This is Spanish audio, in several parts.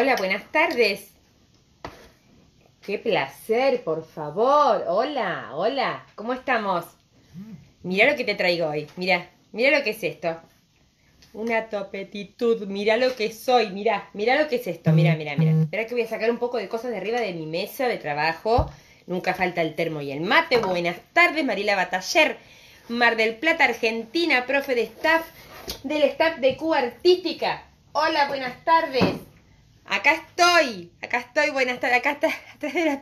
Hola, buenas tardes. Qué placer, por favor. Hola, hola. ¿Cómo estamos? Mira lo que te traigo hoy. Mira, mira lo que es esto. Una topetitud. Mira lo que soy. Mira, mira lo que es esto. Mira, mira, mira. Espera que voy a sacar un poco de cosas de arriba de mi mesa de trabajo. Nunca falta el termo y el mate. Buenas tardes, Marila Bataller. Mar del Plata, Argentina, profe de staff del staff de Cuba Artística. Hola, buenas tardes. Acá estoy, acá estoy, bueno, estar, acá está atrás de la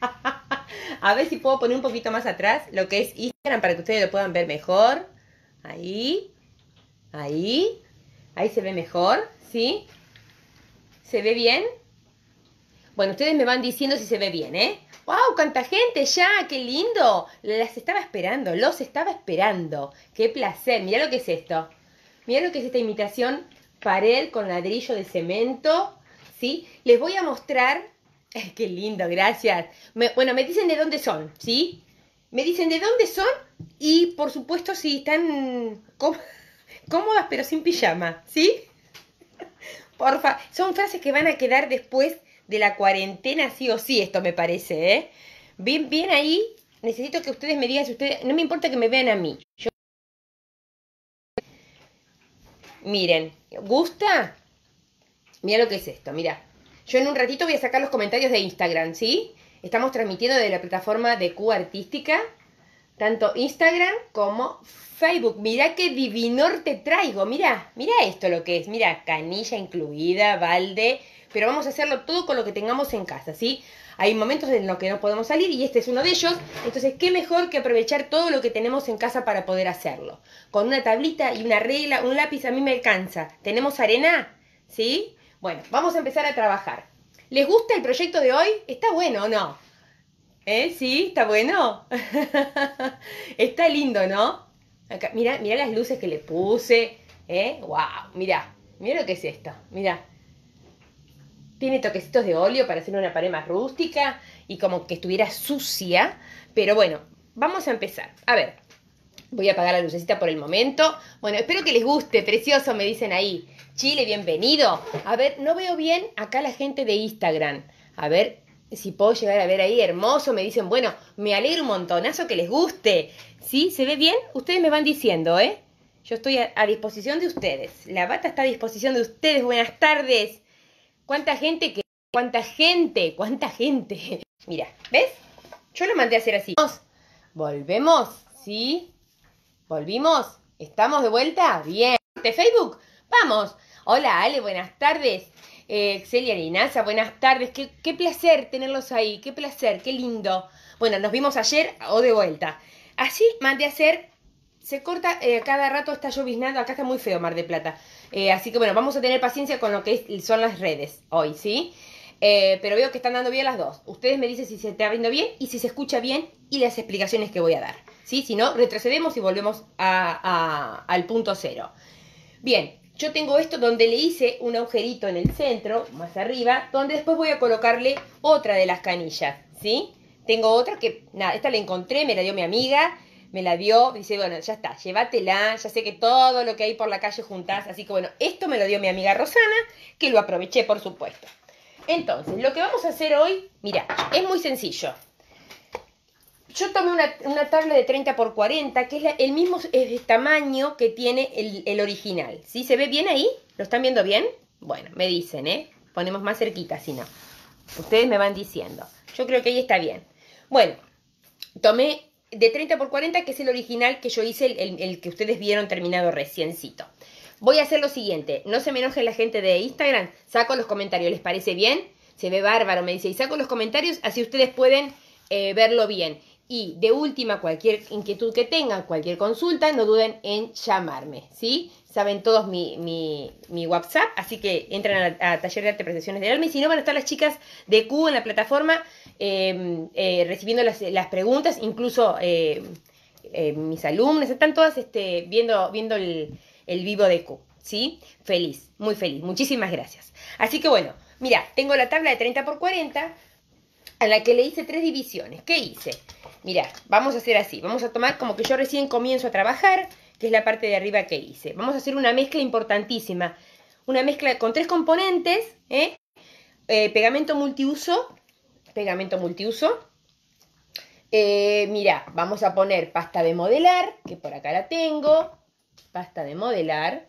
A ver si puedo poner un poquito más atrás lo que es Instagram para que ustedes lo puedan ver mejor. Ahí, ahí, ahí se ve mejor, ¿sí? ¿Se ve bien? Bueno, ustedes me van diciendo si se ve bien, ¿eh? ¡Wow! ¡Cuánta gente ya! ¡Qué lindo! Las estaba esperando, los estaba esperando. ¡Qué placer! Mira lo que es esto. mira lo que es esta imitación pared con ladrillo de cemento, ¿sí? Les voy a mostrar, qué lindo, gracias. bueno, me dicen de dónde son, ¿sí? Me dicen de dónde son y por supuesto si están cómodas pero sin pijama, ¿sí? Porfa, son frases que van a quedar después de la cuarentena, sí o sí, esto me parece, ¿eh? Bien, bien ahí, necesito que ustedes me digan si ustedes, no me importa que me vean a mí, Miren, ¿gusta? Mira lo que es esto, mira. Yo en un ratito voy a sacar los comentarios de Instagram, ¿sí? Estamos transmitiendo de la plataforma de Q Artística, tanto Instagram como Facebook. Mira qué divinor te traigo, Mira, mira esto lo que es, Mira, canilla incluida, balde, pero vamos a hacerlo todo con lo que tengamos en casa, ¿sí? hay momentos en los que no podemos salir y este es uno de ellos. Entonces, ¿qué mejor que aprovechar todo lo que tenemos en casa para poder hacerlo? Con una tablita y una regla, un lápiz a mí me alcanza. ¿Tenemos arena? ¿Sí? Bueno, vamos a empezar a trabajar. ¿Les gusta el proyecto de hoy? ¿Está bueno o no? ¿Eh? ¿Sí? ¿Está bueno? Está lindo, ¿no? Acá, mira, mirá las luces que le puse. ¿Eh? ¡Wow! mira. mirá lo que es esto. mira. Tiene toquecitos de óleo para hacer una pared más rústica y como que estuviera sucia. Pero bueno, vamos a empezar. A ver, voy a apagar la lucecita por el momento. Bueno, espero que les guste, precioso, me dicen ahí. Chile, bienvenido. A ver, no veo bien acá la gente de Instagram. A ver si puedo llegar a ver ahí, hermoso, me dicen, bueno, me alegro un montonazo que les guste. ¿Sí? ¿Se ve bien? Ustedes me van diciendo, ¿eh? Yo estoy a disposición de ustedes. La bata está a disposición de ustedes. Buenas tardes. ¿Cuánta gente que... ¿Cuánta gente? ¿Cuánta gente? Mira, ¿ves? Yo lo mandé a hacer así. Volvemos, ¿sí? ¿Volvimos? ¿Estamos de vuelta? Bien. ¿De Facebook? Vamos. Hola, Ale, buenas tardes. Eh, y Linaza, buenas tardes. Qué, placer tenerlos ahí, qué placer, qué lindo. Bueno, nos vimos ayer o de vuelta. Así mandé a hacer se corta eh, cada rato, está lloviznando, acá está muy feo Mar de Plata. Eh, así que bueno, vamos a tener paciencia con lo que son las redes hoy, ¿sí? Eh, pero veo que están dando bien las dos. Ustedes me dicen si se está viendo bien y si se escucha bien y las explicaciones que voy a dar. ¿sí? Si no, retrocedemos y volvemos al punto cero. Bien, yo tengo esto donde le hice un agujerito en el centro, más arriba, donde después voy a colocarle otra de las canillas. ¿sí? Tengo otra que, nada, esta la encontré, me la dio mi amiga me la dio, dice, bueno, ya está, llévatela, ya sé que todo lo que hay por la calle juntás, así que bueno, esto me lo dio mi amiga Rosana, que lo aproveché, por supuesto. Entonces, lo que vamos a hacer hoy, mira, es muy sencillo. Yo tomé una, tabla de 30 por 40, que es el mismo tamaño que tiene el, el original. ¿Sí? ¿Se ve bien ahí? ¿Lo están viendo bien? Bueno, me dicen, ¿eh? Ponemos más cerquita, si no. Ustedes me van diciendo. Yo creo que ahí está bien. Bueno, tomé de 30 por 40, que es el original que yo hice, el, que ustedes vieron terminado reciéncito Voy a hacer lo siguiente, no se me enoje la gente de Instagram, saco los comentarios, ¿les parece bien? Se ve bárbaro, me dice, y saco los comentarios, así ustedes pueden eh, verlo bien. Y de última, cualquier inquietud que tengan, cualquier consulta, no duden en llamarme, ¿sí? Saben todos mi, WhatsApp, así que entran a, Taller de Arte Prestaciones del Alma. Y si no, van a estar las chicas de Q en la plataforma em, eh, recibiendo las, preguntas, incluso eh, eh, mis alumnos están todas este, viendo, viendo el, el vivo de Q, ¿sí? Feliz, muy feliz, muchísimas gracias. Así que bueno, mira, tengo la tabla de 30 por 40 a la que le hice tres divisiones. ¿Qué hice? Mirá, vamos a hacer así. Vamos a tomar como que yo recién comienzo a trabajar, que es la parte de arriba que hice. Vamos a hacer una mezcla importantísima. Una mezcla con tres componentes, ¿eh? eh pegamento multiuso, pegamento multiuso. Eh, mirá, vamos a poner pasta de modelar, que por acá la tengo. Pasta de modelar.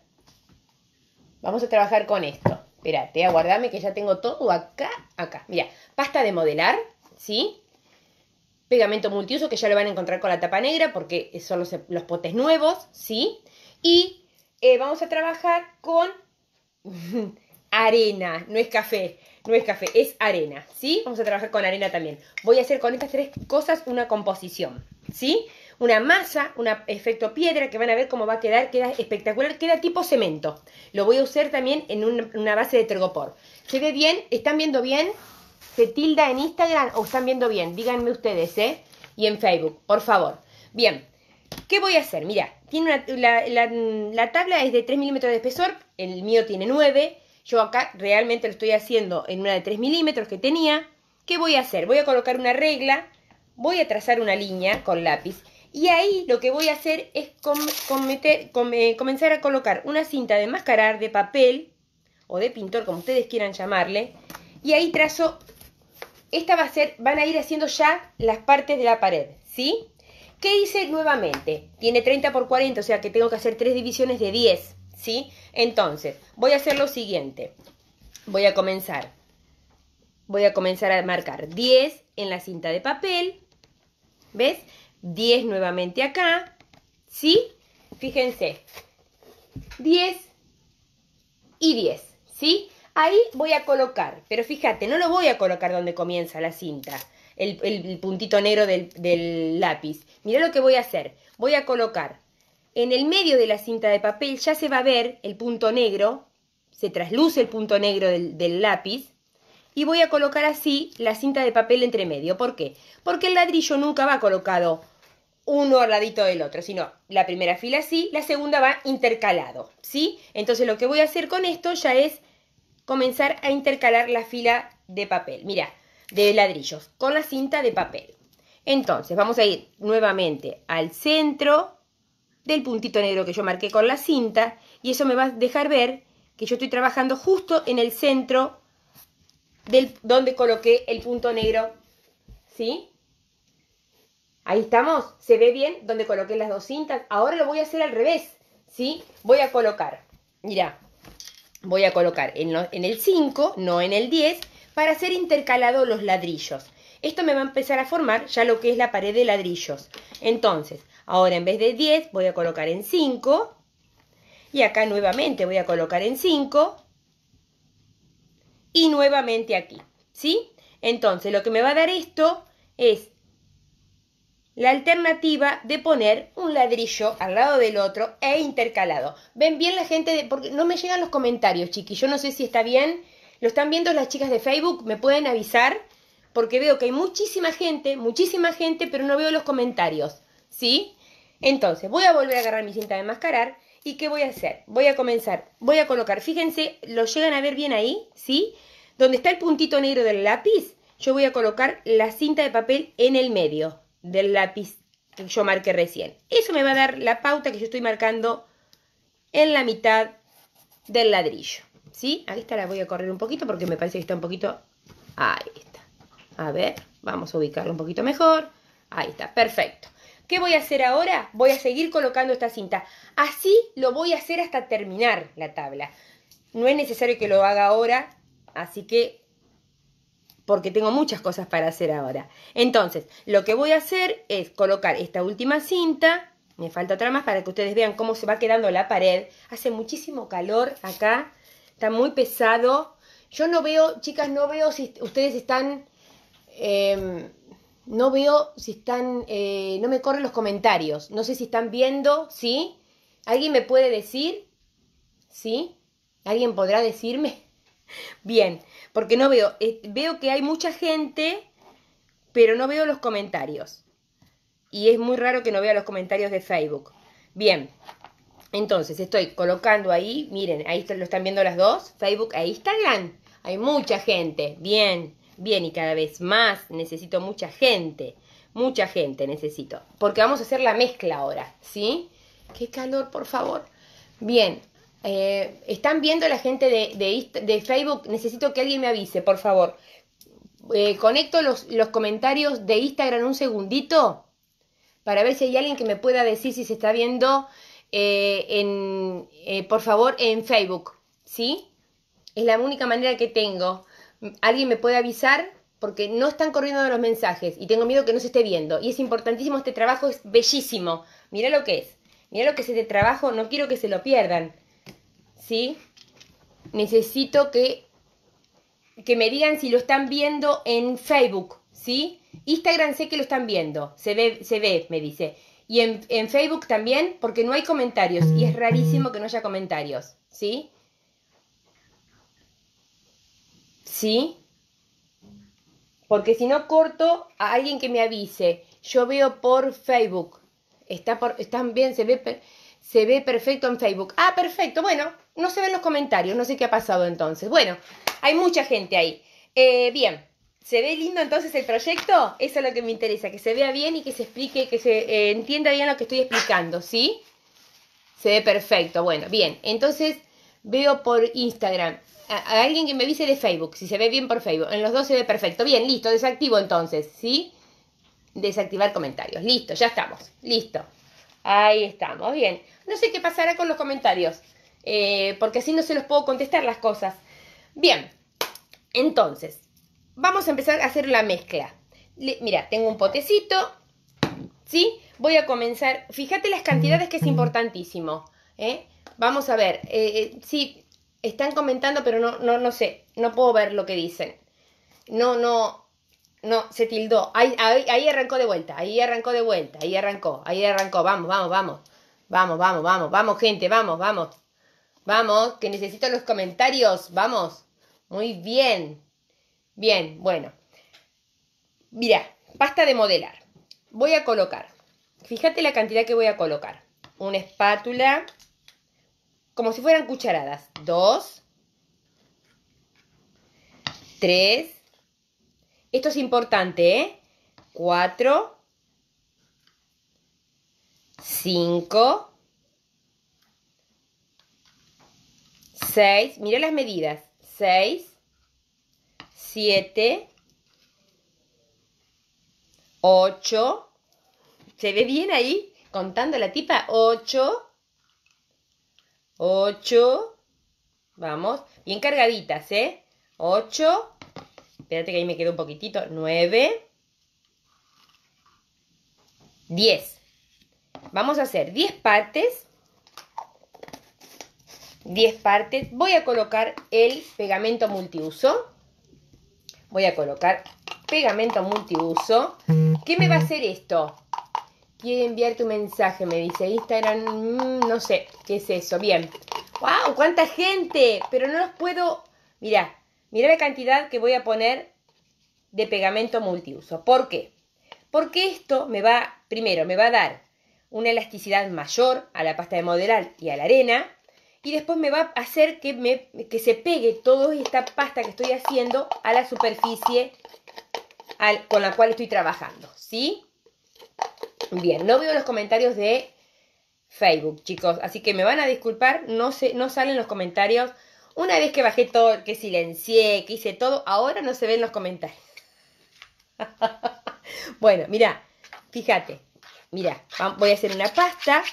Vamos a trabajar con esto. Espérate, aguardame que ya tengo todo acá, acá. Mira, Pasta de modelar, ¿sí? Pegamento multiuso que ya lo van a encontrar con la tapa negra porque son los, potes nuevos, ¿sí? Y eh, vamos a trabajar con arena, no es café, no es café, es arena, ¿sí? Vamos a trabajar con arena también. Voy a hacer con estas tres cosas una composición, ¿sí? Una masa, un efecto piedra, que van a ver cómo va a quedar, queda espectacular, queda tipo cemento. Lo voy a usar también en una, una base de tergopor. ¿Se ve bien? ¿Están viendo bien? ¿Se tilda en Instagram o están viendo bien? Díganme ustedes, ¿eh? Y en Facebook, por favor. Bien, ¿qué voy a hacer? Mira, tiene la, tabla es de 3 milímetros de espesor, el mío tiene 9. Yo acá realmente lo estoy haciendo en una de 3 milímetros que tenía. ¿Qué voy a hacer? Voy a colocar una regla, voy a trazar una línea con lápiz y ahí lo que voy a hacer es cometer, eh, comenzar a colocar una cinta de mascarar de papel o de pintor, como ustedes quieran llamarle, y ahí trazo esta va a ser, van a ir haciendo ya las partes de la pared, ¿sí? ¿Qué hice nuevamente? Tiene 30 por 40, o sea que tengo que hacer tres divisiones de 10, ¿sí? Entonces, voy a hacer lo siguiente. Voy a comenzar. Voy a comenzar a marcar 10 en la cinta de papel. ¿Ves? 10 nuevamente acá. ¿Sí? Fíjense. 10 y 10, ¿sí? Ahí voy a colocar, pero fíjate, no lo voy a colocar donde comienza la cinta, el, puntito negro del, lápiz. Mirá lo que voy a hacer. Voy a colocar en el medio de la cinta de papel, ya se va a ver el punto negro, se trasluce el punto negro del, del lápiz, y voy a colocar así la cinta de papel entre medio. ¿Por qué? Porque el ladrillo nunca va colocado uno al ladito del otro, sino la primera fila así, la segunda va intercalado, ¿sí? Entonces lo que voy a hacer con esto ya es comenzar a intercalar la fila de papel, mira, de ladrillos, con la cinta de papel. Entonces, vamos a ir nuevamente al centro del puntito negro que yo marqué con la cinta y eso me va a dejar ver que yo estoy trabajando justo en el centro del, donde coloqué el punto negro, ¿sí? Ahí estamos, se ve bien donde coloqué las dos cintas. Ahora lo voy a hacer al revés, ¿sí? Voy a colocar, mira, voy a colocar en, el 5, no en el 10, para hacer intercalados los ladrillos. Esto me va a empezar a formar ya lo que es la pared de ladrillos. Entonces, ahora en vez de 10 voy a colocar en 5. Y acá nuevamente voy a colocar en 5. Y nuevamente aquí, ¿sí? Entonces, lo que me va a dar esto es la alternativa de poner un ladrillo al lado del otro e intercalado. Ven bien la gente, porque no me llegan los comentarios, chiquis. Yo no sé si está bien. ¿Lo están viendo las chicas de Facebook? ¿Me pueden avisar? Porque veo que hay muchísima gente, muchísima gente, pero no veo los comentarios. ¿Sí? Entonces, voy a volver a agarrar mi cinta de mascarar. ¿Y qué voy a hacer? Voy a comenzar. Voy a colocar, fíjense, lo llegan a ver bien ahí, ¿sí? Donde está el puntito negro del lápiz, yo voy a colocar la cinta de papel en el medio del lápiz que yo marqué recién. Eso me va a dar la pauta que yo estoy marcando en la mitad del ladrillo. ¿Sí? Aquí está, la voy a correr un poquito porque me parece que está un poquito... Ahí está. A ver, vamos a ubicarlo un poquito mejor. Ahí está, perfecto. ¿Qué voy a hacer ahora? Voy a seguir colocando esta cinta. Así lo voy a hacer hasta terminar la tabla. No es necesario que lo haga ahora, así que porque tengo muchas cosas para hacer ahora. Entonces, lo que voy a hacer es colocar esta última cinta, me falta otra más para que ustedes vean cómo se va quedando la pared. Hace muchísimo calor acá, está muy pesado. Yo no veo, chicas, no veo si ustedes están... Em, no veo si están, eh, no me corren los comentarios. No sé si están viendo, ¿sí? ¿Alguien me puede decir? ¿Sí? ¿Alguien podrá decirme? Bien, porque no veo, eh, veo que hay mucha gente, pero no veo los comentarios. Y es muy raro que no vea los comentarios de Facebook. Bien, entonces estoy colocando ahí, miren, ahí lo están viendo las dos, Facebook e Instagram. Hay mucha gente, bien, bien, y cada vez más necesito mucha gente, mucha gente necesito, porque vamos a hacer la mezcla ahora, ¿sí? Qué calor, por favor. Bien, eh, están viendo la gente de, Facebook, necesito que alguien me avise, por favor. Eh, conecto los, comentarios de Instagram un segundito para ver si hay alguien que me pueda decir si se está viendo, eh, en, por favor, en Facebook, ¿sí? Es la única manera que tengo. Alguien me puede avisar porque no están corriendo los mensajes y tengo miedo que no se esté viendo. Y es importantísimo, este trabajo es bellísimo. Mirá lo que es. Mirá lo que es este trabajo, no quiero que se lo pierdan. ¿sí? Necesito que, que me digan si lo están viendo en Facebook, ¿sí? Instagram sé que lo están viendo, se ve, se ve me dice. Y en, Facebook también, porque no hay comentarios, y es rarísimo que no haya comentarios, ¿sí? ¿Sí? Porque si no corto a alguien que me avise, yo veo por Facebook. Está están bien, se ve, se ve perfecto en Facebook. Ah, perfecto, bueno, no se ven los comentarios, no sé qué ha pasado entonces. Bueno, hay mucha gente ahí. Eh, bien, ¿se ve lindo entonces el proyecto? Eso es lo que me interesa, que se vea bien y que se explique, que se eh, entienda bien lo que estoy explicando, ¿sí? Se ve perfecto, bueno, bien. Entonces veo por Instagram. A, alguien que me dice de Facebook, si se ve bien por Facebook. En los dos se ve perfecto. Bien, listo, desactivo entonces, ¿sí? Desactivar comentarios. Listo, ya estamos. Listo. Ahí estamos. Bien. No sé qué pasará con los comentarios. Eh, porque así no se los puedo contestar las cosas. Bien, entonces, vamos a empezar a hacer la mezcla. mira, tengo un potecito, ¿sí? Voy a comenzar, fíjate las cantidades que es importantísimo, ¿eh? Vamos a ver, eh, sí, están comentando, pero no, no, no sé, no puedo ver lo que dicen. No, no, no, se tildó. Ahí, ahí, arrancó de vuelta, ahí arrancó de vuelta, ahí arrancó, ahí arrancó. Vamos, vamos, vamos. Vamos, vamos, vamos, vamos, gente, vamos, vamos. Vamos, que necesito los comentarios. Vamos. Muy bien. Bien, bueno. Mira, pasta de modelar. Voy a colocar. Fíjate la cantidad que voy a colocar. Una espátula, como si fueran cucharadas. Dos. Tres. Esto es importante, ¿eh? Cuatro. Cinco. 6, mire las medidas, 6, 7, 8, ¿se ve bien ahí? Contando la tipa, 8, 8, vamos, bien cargaditas, ¿eh? 8, espérate que ahí me quedo un poquitito, 9, 10. Vamos a hacer 10 partes 10 partes. Voy a colocar el pegamento multiuso. Voy a colocar pegamento multiuso. ¿Qué me va a hacer esto? Quiere enviar tu mensaje, me dice Instagram. Mm, no sé, ¿qué es eso? Bien. ¡Wow! ¡Cuánta gente! Pero no los puedo... Mirá, mirá la cantidad que voy a poner de pegamento multiuso. ¿Por qué? Porque esto me va, primero, me va a dar una elasticidad mayor a la pasta de modelar y a la arena y después me va a hacer que, me, que se pegue toda esta pasta que estoy haciendo a la superficie con la cual estoy trabajando, ¿sí? Bien, no veo los comentarios de Facebook, chicos, así que me van a disculpar, no, se, no salen los comentarios. Una vez que bajé todo, que silencié, que hice todo, ahora no se ven los comentarios. bueno, mira, fíjate, mira, voy a hacer una pasta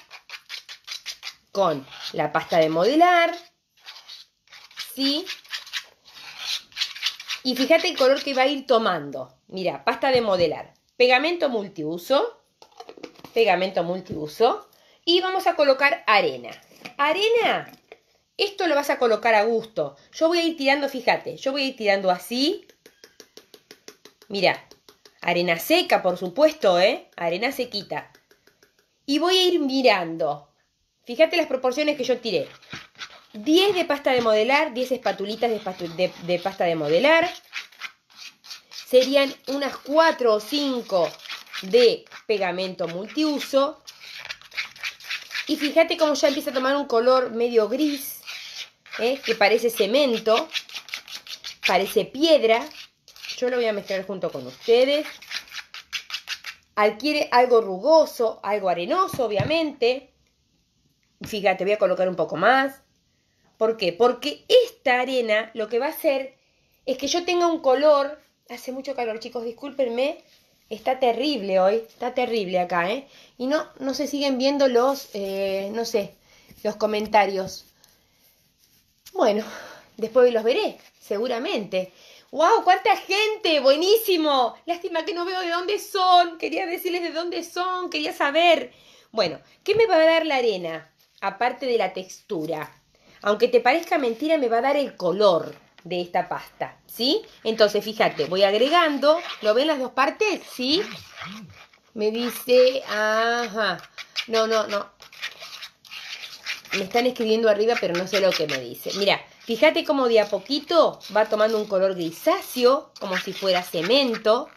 con la pasta de modelar, ¿sí? Y fíjate el color que va a ir tomando. Mira, pasta de modelar, pegamento multiuso, pegamento multiuso, y vamos a colocar arena. Arena, esto lo vas a colocar a gusto. Yo voy a ir tirando, fíjate, yo voy a ir tirando así. Mira, arena seca, por supuesto, ¿eh? Arena sequita. Y voy a ir mirando Fíjate las proporciones que yo tiré. 10 de pasta de modelar, 10 espatulitas de, pasta de modelar. Serían unas 4 o 5 de pegamento multiuso. Y fíjate cómo ya empieza a tomar un color medio gris, ¿eh? que parece cemento, parece piedra. Yo lo voy a mezclar junto con ustedes. Adquiere algo rugoso, algo arenoso, obviamente. Fíjate, voy a colocar un poco más. ¿Por qué? Porque esta arena lo que va a hacer es que yo tenga un color. Hace mucho calor, chicos, discúlpenme. Está terrible hoy, está terrible acá, ¿eh? Y no, no se siguen viendo los, eh, no sé, los comentarios. Bueno, después los veré, seguramente. ¡Wow! ¡Cuánta gente! ¡Buenísimo! Lástima que no veo de dónde son. Quería decirles de dónde son, quería saber. Bueno, ¿qué me va a dar la arena? aparte de la textura. Aunque te parezca mentira, me va a dar el color de esta pasta, ¿sí? Entonces, fíjate, voy agregando, ¿lo ven las dos partes? ¿Sí? Me dice, ajá, no, no, no. Me están escribiendo arriba, pero no sé lo que me dice. Mira, fíjate cómo de a poquito va tomando un color grisáceo, como si fuera cemento.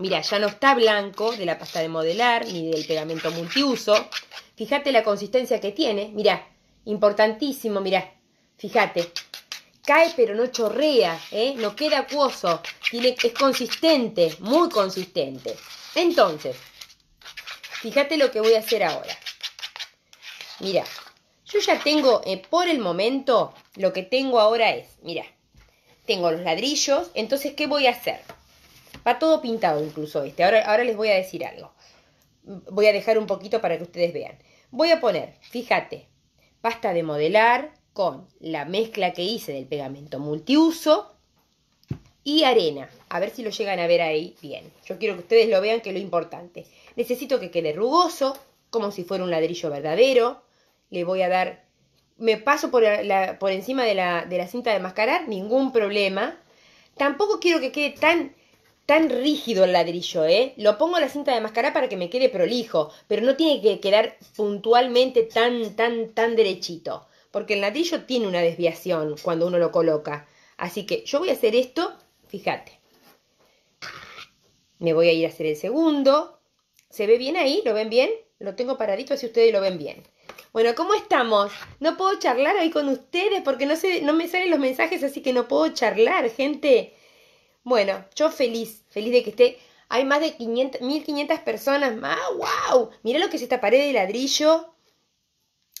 Mira, ya no está blanco de la pasta de modelar ni del pegamento multiuso. Fíjate la consistencia que tiene. Mira, importantísimo, mira. Fíjate. Cae pero no chorrea, ¿eh? no queda acuoso. Tiene, es consistente, muy consistente. Entonces, fíjate lo que voy a hacer ahora. Mira, yo ya tengo, eh, por el momento, lo que tengo ahora es, mira, tengo los ladrillos, entonces, ¿qué voy a hacer? Va todo pintado incluso este. Ahora, ahora les voy a decir algo. Voy a dejar un poquito para que ustedes vean. Voy a poner, fíjate, pasta de modelar con la mezcla que hice del pegamento multiuso y arena. A ver si lo llegan a ver ahí bien. Yo quiero que ustedes lo vean, que es lo importante. Necesito que quede rugoso, como si fuera un ladrillo verdadero. Le voy a dar... Me paso por, por encima de la, de la cinta de mascarar, ningún problema. Tampoco quiero que quede tan tan rígido el ladrillo, ¿eh? Lo pongo a la cinta de máscara para que me quede prolijo, pero no tiene que quedar puntualmente tan, tan, tan derechito, porque el ladrillo tiene una desviación cuando uno lo coloca. Así que yo voy a hacer esto, fíjate. Me voy a ir a hacer el segundo. ¿Se ve bien ahí? ¿Lo ven bien? Lo tengo paradito si ustedes lo ven bien. Bueno, ¿cómo estamos? No puedo charlar hoy con ustedes porque no, sé, no me salen los mensajes, así que no puedo charlar, gente. Bueno, yo feliz, feliz de que esté. Hay más de 1500 personas ¡Wow! ¡Ah, Mira lo que es esta pared de ladrillo.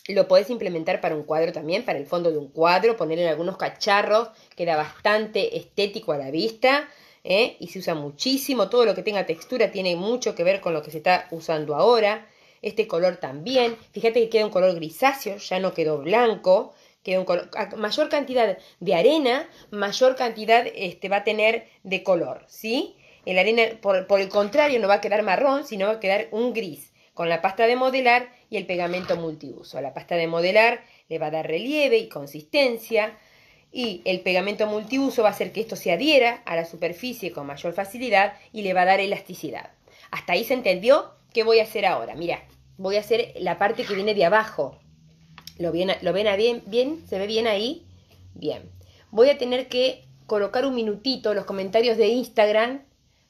Lo podés implementar para un cuadro también, para el fondo de un cuadro, ponerle en algunos cacharros, queda bastante estético a la vista ¿eh? y se usa muchísimo. Todo lo que tenga textura tiene mucho que ver con lo que se está usando ahora. Este color también, fíjate que queda un color grisáceo, ya no quedó blanco que mayor cantidad de arena, mayor cantidad este, va a tener de color, ¿sí? El arena, por, el contrario, no va a quedar marrón, sino va a quedar un gris, con la pasta de modelar y el pegamento multiuso. La pasta de modelar le va a dar relieve y consistencia, y el pegamento multiuso va a hacer que esto se adhiera a la superficie con mayor facilidad y le va a dar elasticidad. Hasta ahí se entendió qué voy a hacer ahora. Mira, voy a hacer la parte que viene de abajo, lo ven, lo ven bien, bien, se ve bien ahí. Bien. Voy a tener que colocar un minutito los comentarios de Instagram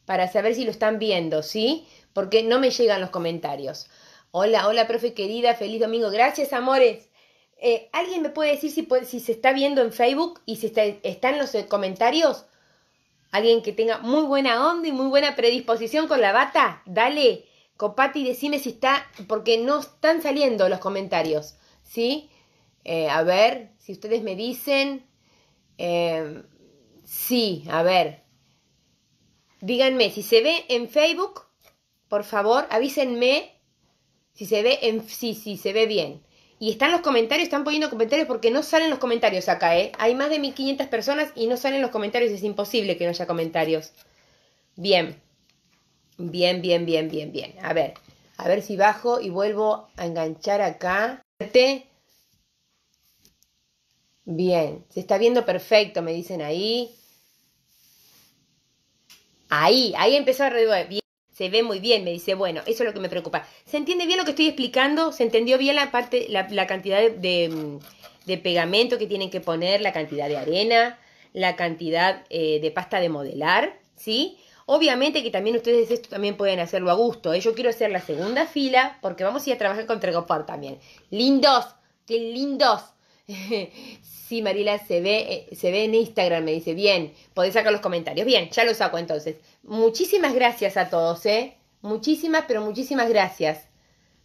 para saber si lo están viendo, ¿sí? Porque no me llegan los comentarios. Hola, hola, profe querida, feliz domingo. Gracias, amores. Eh, ¿Alguien me puede decir si, si, se está viendo en Facebook y si están los eh, comentarios? Alguien que tenga muy buena onda y muy buena predisposición con la bata, dale, copate decime si está, porque no están saliendo los comentarios. ¿sí? Eh, a ver, si ustedes me dicen, eh, sí, a ver, díganme, si se ve en Facebook, por favor, avísenme si se ve en, sí, sí, se ve bien. Y están los comentarios, están poniendo comentarios porque no salen los comentarios acá, ¿eh? Hay más de 1500 personas y no salen los comentarios, es imposible que no haya comentarios. Bien, bien, bien, bien, bien, bien. A ver, a ver si bajo y vuelvo a enganchar acá. Bien, se está viendo perfecto, me dicen ahí. Ahí, ahí empezó a arreglar, Bien, se ve muy bien, me dice, bueno, eso es lo que me preocupa. ¿Se entiende bien lo que estoy explicando? ¿Se entendió bien la parte, la, cantidad de, pegamento que tienen que poner, la cantidad de arena, la cantidad eh, de pasta de modelar? ¿Sí? Obviamente que también ustedes esto también pueden hacerlo a gusto. ¿eh? Yo quiero hacer la segunda fila porque vamos a ir a trabajar con Tregopor también. Lindos, qué lindos. sí, Marila, se ve, eh, se ve en Instagram, me dice. Bien, Podéis sacar los comentarios. Bien, ya los saco entonces. Muchísimas gracias a todos, ¿eh? Muchísimas, pero muchísimas gracias.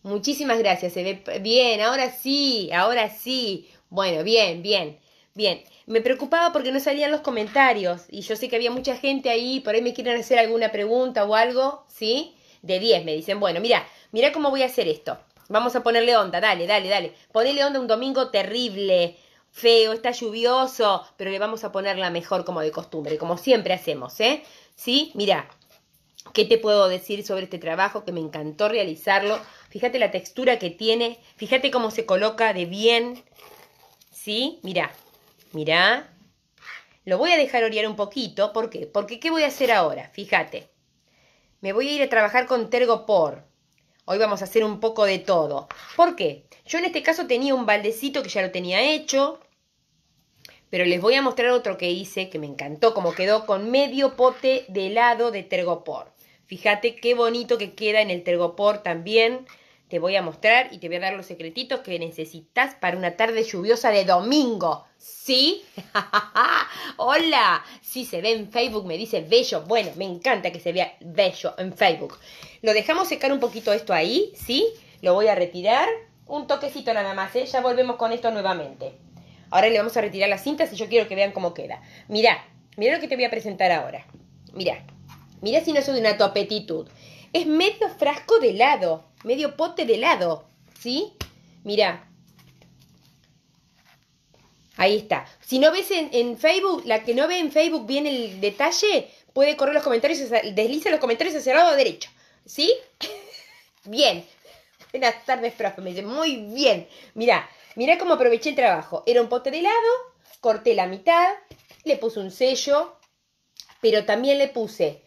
Muchísimas gracias, se ve bien, ahora sí, ahora sí. Bueno, bien, bien. Bien, me preocupaba porque no salían los comentarios y yo sé que había mucha gente ahí, por ahí me quieren hacer alguna pregunta o algo, ¿sí? De 10 me dicen, bueno, mira, mira cómo voy a hacer esto. Vamos a ponerle onda, dale, dale, dale. Ponerle onda un domingo terrible, feo, está lluvioso, pero le vamos a ponerla mejor como de costumbre, como siempre hacemos, ¿eh? Sí, mira, ¿qué te puedo decir sobre este trabajo que me encantó realizarlo? Fíjate la textura que tiene, fíjate cómo se coloca de bien, ¿sí? Mira, Mirá, lo voy a dejar orear un poquito. ¿Por qué? Porque ¿qué voy a hacer ahora? Fíjate. Me voy a ir a trabajar con Tergopor. Hoy vamos a hacer un poco de todo. ¿Por qué? Yo en este caso tenía un baldecito que ya lo tenía hecho. Pero les voy a mostrar otro que hice que me encantó como quedó con medio pote de helado de Tergopor. Fíjate qué bonito que queda en el Tergopor también te voy a mostrar y te voy a dar los secretitos que necesitas para una tarde lluviosa de domingo. ¿Sí? Hola, Si se ve en Facebook, me dice bello. Bueno, me encanta que se vea bello en Facebook. Lo dejamos secar un poquito esto ahí, ¿sí? Lo voy a retirar. Un toquecito nada más, ¿eh? Ya volvemos con esto nuevamente. Ahora le vamos a retirar las cintas y yo quiero que vean cómo queda. Mirá, mirá lo que te voy a presentar ahora. Mirá, mirá si no es de una topetitud. Es medio frasco de helado medio pote de helado, ¿sí? mira, Ahí está. Si no ves en, Facebook, la que no ve en Facebook bien el detalle, puede correr los comentarios, desliza los comentarios hacia el lado derecho, ¿sí? bien. Buenas tardes, profe. muy bien. Mira, mira cómo aproveché el trabajo. Era un pote de helado, corté la mitad, le puse un sello, pero también le puse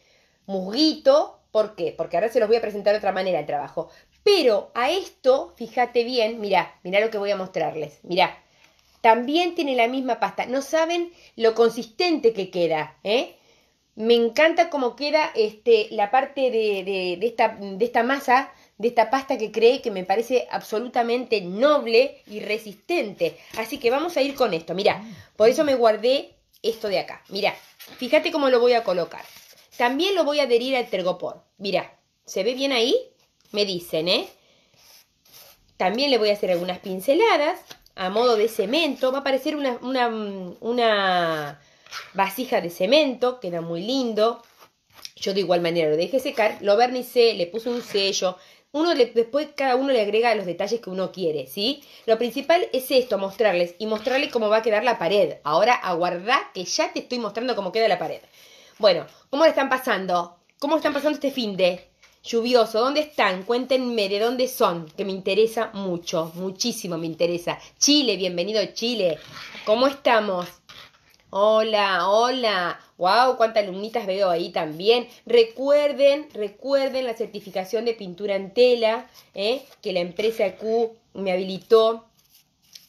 musguito. ¿Por qué? Porque ahora se los voy a presentar de otra manera el trabajo. Pero a esto, fíjate bien, mirá, mirá lo que voy a mostrarles, mirá. También tiene la misma pasta. No saben lo consistente que queda, ¿eh? Me encanta cómo queda este, la parte de, de, esta, de esta masa, de esta pasta que cree que me parece absolutamente noble y resistente. Así que vamos a ir con esto. Mirá, por eso me guardé esto de acá. Mirá, fíjate cómo lo voy a colocar. También lo voy a adherir al tergopor. Mirá, ¿se ve bien ahí? me dicen, ¿eh? También le voy a hacer algunas pinceladas a modo de cemento. Va a parecer una, vasija de cemento, queda muy lindo. Yo de igual manera lo dejé secar, lo vernicé, le puse un sello. Uno después cada uno le agrega los detalles que uno quiere, ¿sí? Lo principal es esto, mostrarles y mostrarles cómo va a quedar la pared. Ahora aguardá que ya te estoy mostrando cómo queda la pared. Bueno, ¿cómo le están pasando? ¿Cómo están pasando este fin de? lluvioso. ¿Dónde están? Cuéntenme de dónde son, que me interesa mucho, muchísimo me interesa. Chile, bienvenido Chile. ¿Cómo estamos? Hola, hola. Wow, cuántas alumnitas veo ahí también. Recuerden, recuerden la certificación de pintura en tela ¿eh? que la empresa Q me habilitó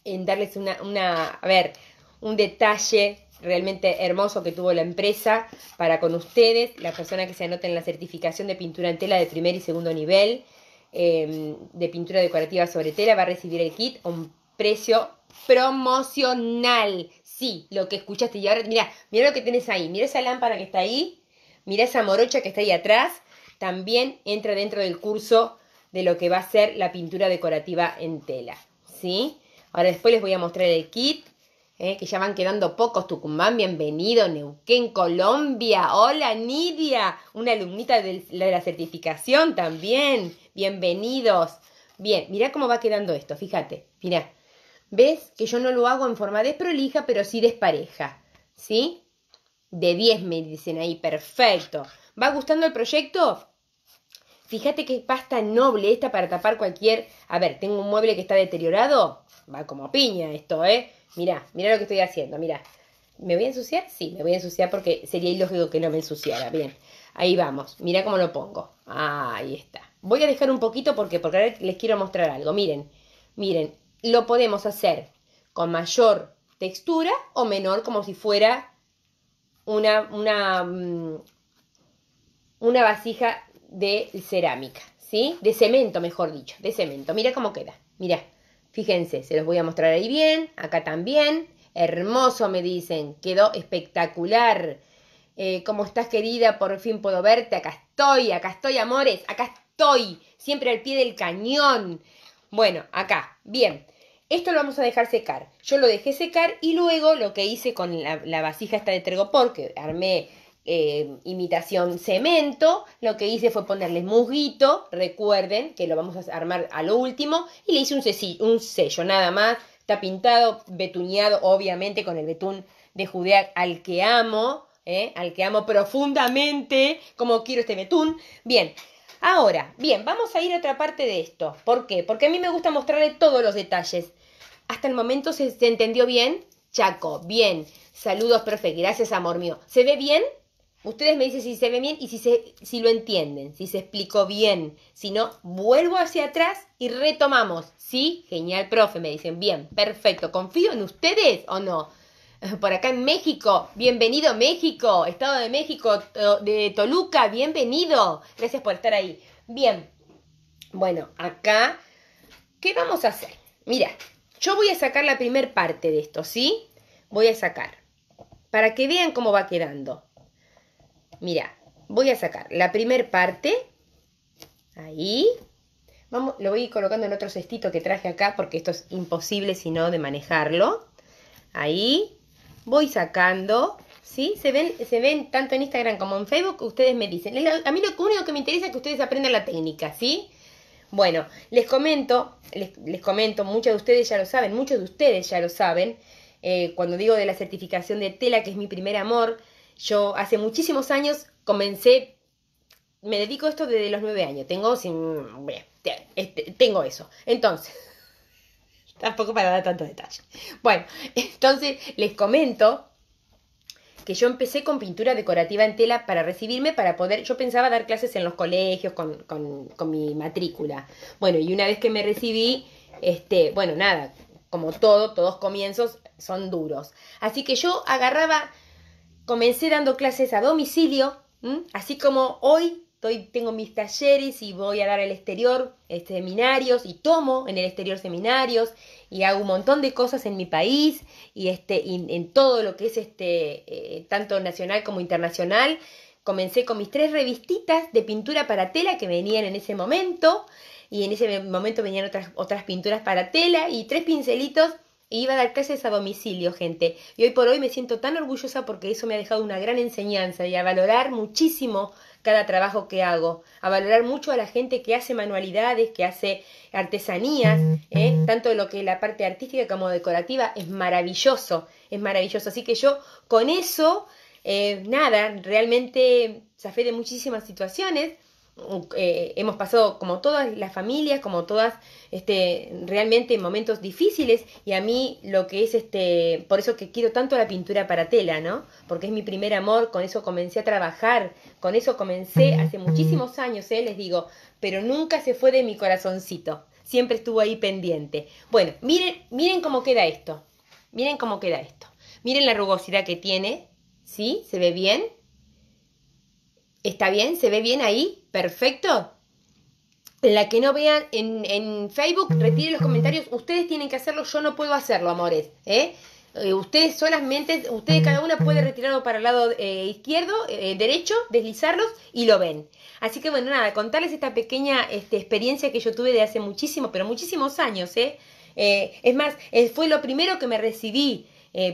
en darles una, una a ver, un detalle realmente hermoso que tuvo la empresa para con ustedes, La persona que se anota en la certificación de pintura en tela de primer y segundo nivel, em, de pintura decorativa sobre tela, va a recibir el kit a un precio promocional. Sí, lo que escuchaste y ahora, mira, mira lo que tienes ahí, mira esa lámpara que está ahí, mira esa morocha que está ahí atrás, también entra dentro del curso de lo que va a ser la pintura decorativa en tela, ¿sí? Ahora después les voy a mostrar el kit ¿eh? que ya van quedando pocos. Tucumán, bienvenido. Neuquén, Colombia. Hola, Nidia, una alumnita de la certificación también. Bienvenidos. Bien, mirá cómo va quedando esto, fíjate, mirá. ¿Ves que yo no lo hago en forma desprolija, pero sí despareja? ¿Sí? De 10 me dicen ahí, perfecto. ¿Va gustando el proyecto? Fíjate qué pasta noble esta para tapar cualquier... A ver, tengo un mueble que está deteriorado. Va como piña esto, ¿eh? mirá, mirá lo que estoy haciendo, mirá. ¿Me voy a ensuciar? Sí, me voy a ensuciar porque sería ilógico que no me ensuciara. Bien, ahí vamos. Mirá cómo lo pongo. ahí está. Voy a dejar un poquito porque, porque ahora les quiero mostrar algo. Miren, miren, lo podemos hacer con mayor textura o menor como si fuera una, una, mm, una vasija de cerámica, ¿sí? De cemento, mejor dicho, de cemento. Mira cómo queda, mirá. Fíjense, se los voy a mostrar ahí bien, acá también. Hermoso, me dicen, quedó espectacular. como eh, ¿Cómo estás, querida? Por fin puedo verte. Acá estoy, acá estoy, amores, acá estoy. Siempre al pie del cañón. Bueno, acá, bien. Esto lo vamos a dejar secar. Yo lo dejé secar y luego lo que hice con la, vasija esta de Tergopor, que armé eh, imitación cemento, lo que hice fue ponerle musguito, recuerden que lo vamos a armar a lo último, y le hice un, sello, un sello nada más, está pintado, betuneado, obviamente con el betún de Judea al que amo, ¿eh? al que amo profundamente, como quiero este betún. Bien, ahora, bien, vamos a ir a otra parte de esto. ¿Por qué? Porque a mí me gusta mostrarle todos los detalles. Hasta el momento se, se entendió bien. Chaco, bien. Saludos, profe. Gracias, amor mío. ¿Se ve bien? Ustedes me dicen si se ve bien y si, se, si lo entienden, si se explicó bien. Si no, vuelvo hacia atrás y retomamos. Sí, genial, profe, me dicen. Bien, perfecto. ¿Confío en ustedes o no? Por acá en México, bienvenido México, Estado de México, de Toluca, bienvenido. Gracias por estar ahí. Bien, bueno, acá, ¿qué vamos a hacer? Mira, yo voy a sacar la primer parte de esto, ¿sí? Voy a sacar, para que vean cómo va quedando. Mira, voy a sacar la primer parte. Ahí. Vamos, lo voy colocando en otro cestito que traje acá porque esto es imposible si no de manejarlo. Ahí. Voy sacando. ¿Sí? Se ven, se ven tanto en Instagram como en Facebook. Ustedes me dicen. A mí lo único que me interesa es que ustedes aprendan la técnica. ¿Sí? Bueno, les comento, les, comento, muchos de ustedes ya lo saben, muchos de ustedes ya lo saben, eh, cuando digo de la certificación de tela, que es mi primer amor, yo hace muchísimos años comencé, me dedico a esto desde los nueve años, tengo, sin, este, tengo eso. Entonces, tampoco para dar tanto detalle. Bueno, entonces les comento que yo empecé con pintura decorativa en tela para recibirme, para poder, yo pensaba dar clases en los colegios con, con mi matrícula. Bueno, y una vez que me recibí, este, bueno, nada, como todo, todos comienzos son duros. Así que yo agarraba Comencé dando clases a domicilio, así como hoy tengo mis talleres y voy a dar al exterior este, seminarios y tomo en el exterior seminarios y hago un montón de cosas en mi país y, este, en todo lo que es este, eh, tanto nacional como internacional. Comencé con mis tres revistitas de pintura para tela que venían en ese momento y en ese momento venían otras, otras pinturas para tela y tres pincelitos iba a dar clases a domicilio, gente. Y hoy por hoy me siento tan orgullosa porque eso me ha dejado una gran enseñanza y a valorar muchísimo cada trabajo que hago, a valorar mucho a la gente que hace manualidades, que hace artesanías, ¿eh? mm-hmm. tanto lo que la parte artística como decorativa, es maravilloso, es maravilloso. Así que yo con eso, eh, nada, realmente safé de muchísimas situaciones eh, hemos pasado como todas las familias, como todas este, realmente momentos difíciles y a mí lo que es este, por eso que quiero tanto la pintura para tela, ¿no? Porque es mi primer amor, con eso comencé a trabajar, con eso comencé hace muchísimos años, ¿eh? les digo, pero nunca se fue de mi corazoncito, siempre estuvo ahí pendiente. Bueno, miren, miren cómo queda esto, miren cómo queda esto, miren la rugosidad que tiene, ¿sí? ¿Se ve bien? ¿Está bien? ¿Se ve bien ahí? ¿Perfecto? La que no vean en, en Facebook, retiren los comentarios. Ustedes tienen que hacerlo, yo no puedo hacerlo, amores. ¿eh? eh ustedes solamente, ustedes cada una puede retirarlo para el lado eh, izquierdo, eh, derecho, deslizarlos y lo ven. Así que bueno, nada, contarles esta pequeña este, experiencia que yo tuve de hace muchísimos, pero muchísimos años, ¿eh? es más, fue lo primero que me recibí,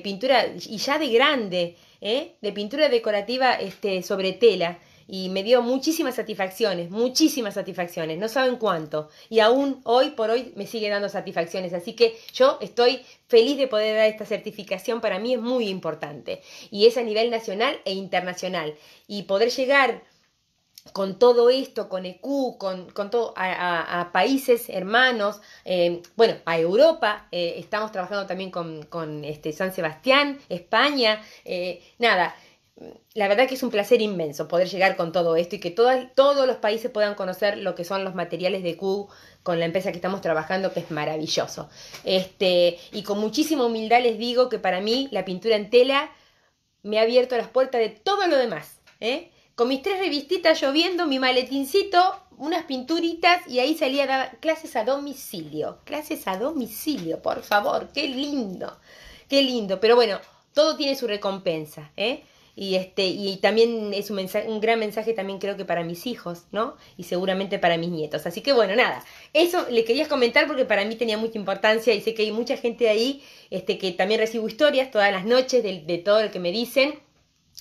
pintura, y ya de grande, de pintura decorativa este, sobre tela y me dio muchísimas satisfacciones, muchísimas satisfacciones, no saben cuánto. Y aún hoy por hoy me sigue dando satisfacciones, así que yo estoy feliz de poder dar esta certificación, para mí es muy importante. Y es a nivel nacional e internacional. Y poder llegar con todo esto, con EQ, con, todo, a, países hermanos, eh, bueno, a Europa, eh, estamos trabajando también con, este, San Sebastián, España, eh, nada, la verdad que es un placer inmenso poder llegar con todo esto y que todos los países puedan conocer lo que son los materiales de Q con la empresa que estamos trabajando, que es maravilloso. Este, y con muchísima humildad les digo que para mí la pintura en tela me ha abierto las puertas de todo lo demás. ¿eh? Con mis tres revistitas lloviendo, mi maletincito, unas pinturitas y ahí salía a dar clases a domicilio. Clases a domicilio, por favor, qué lindo, qué lindo. Pero bueno, todo tiene su recompensa. ¿eh? y este y también es un un gran mensaje también creo que para mis hijos no y seguramente para mis nietos así que bueno nada eso le quería comentar porque para mí tenía mucha importancia y sé que hay mucha gente ahí este que también recibo historias todas las noches de, todo lo que me dicen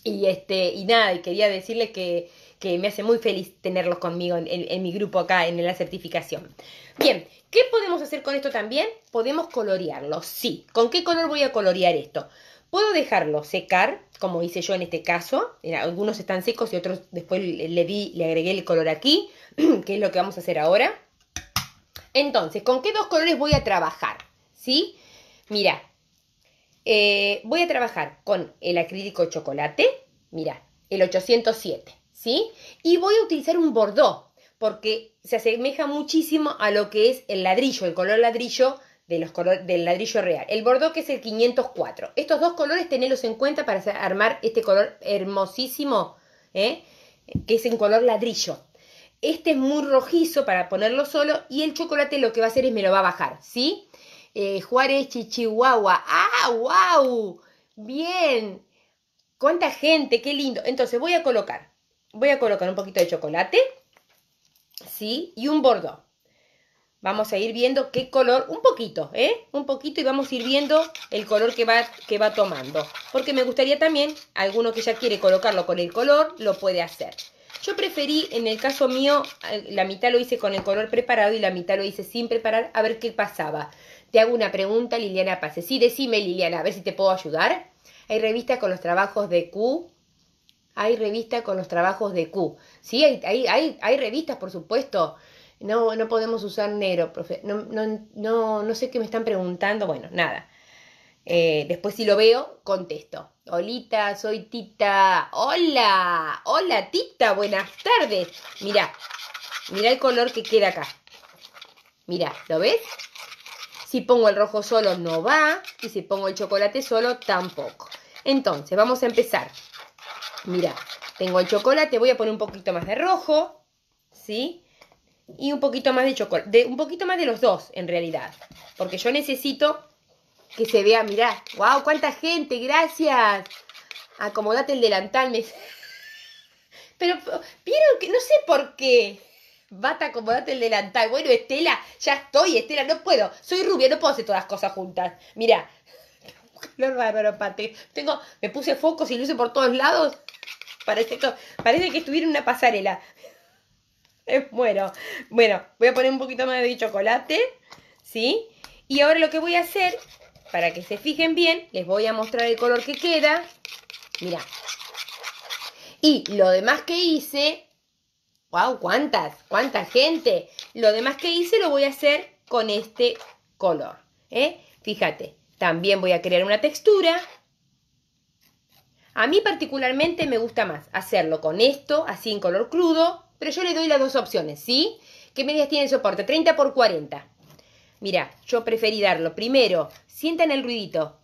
y este y nada y quería decirles que me hace muy feliz tenerlos conmigo en, en, mi grupo acá en la certificación. Bien, ¿qué podemos hacer con esto también? Podemos colorearlo, sí. ¿Con qué color voy a colorear esto? Puedo dejarlo secar, como hice yo en este caso. Algunos están secos y otros después le di, le agregué el color aquí, que es lo que vamos a hacer ahora. Entonces, ¿con qué dos colores voy a trabajar? ¿Sí? Mira, eh, voy a trabajar con el acrílico chocolate, mira, el 807, ¿sí? Y voy a utilizar un bordó, porque se asemeja muchísimo a lo que es el ladrillo, el color ladrillo de los del ladrillo real. El bordeaux que es el 504. Estos dos colores tenerlos en cuenta para armar este color hermosísimo, ¿eh? que es en color ladrillo. Este es muy rojizo para ponerlo solo y el chocolate lo que va a hacer es me lo va a bajar, ¿sí? Eh, Juárez, Chichihuahua. ¡Ah, wow! Bien. ¿Cuánta gente? ¡Qué lindo! Entonces voy a colocar, voy a colocar un poquito de chocolate, ¿sí? Y un bordeaux. Vamos a ir viendo qué color, un poquito, ¿eh? Un poquito y vamos a ir viendo el color que va, que va tomando. Porque me gustaría también, alguno que ya quiere colocarlo con el color, lo puede hacer. Yo preferí, en el caso mío, eh, la mitad lo hice con el color preparado y la mitad lo hice sin preparar, a ver qué pasaba. Te hago una pregunta, Liliana Pase. Sí, decime, Liliana, a ver si te puedo ayudar. Hay revistas con los trabajos de Q. Hay revistas con los trabajos de Q. Sí, hay, hay, hay, hay revistas, por supuesto, no, no podemos usar negro, profe, no, no, no, sé qué me están preguntando, bueno, nada. Eh, después si lo veo, contesto. Olita, soy Tita. Hola, hola Tita, buenas tardes. mira mira el color que queda acá. mira ¿lo ves? Si pongo el rojo solo no va y si pongo el chocolate solo tampoco. Entonces, vamos a empezar. mira tengo el chocolate, voy a poner un poquito más de rojo, ¿sí? y un poquito más de chocolate, un poquito más de los dos en realidad, porque yo necesito que se vea, mirá, wow, cuánta gente, gracias. Acomodate el delantal, Pero vieron que no sé por qué. Bata, acomodate el delantal. Bueno, Estela, ya estoy, Estela, no puedo. Soy rubia, no puedo hacer todas las cosas juntas. Mirá. Lo raro, Pate. Tengo, me puse focos y luces por todos lados. Parece que, parece que estuviera en una pasarela. bueno, bueno, voy a poner un poquito más de chocolate, ¿sí? Y ahora lo que voy a hacer, para que se fijen bien, les voy a mostrar el color que queda. mira. Y lo demás que hice, wow, cuántas, cuánta gente. Lo demás que hice lo voy a hacer con este color, ¿eh? Fíjate, también voy a crear una textura. A mí particularmente me gusta más hacerlo con esto, así en color crudo, pero yo le doy las dos opciones, ¿sí? ¿Qué medidas tiene el soporte? 30 por 40. Mira, yo preferí darlo. Primero, sientan el ruidito.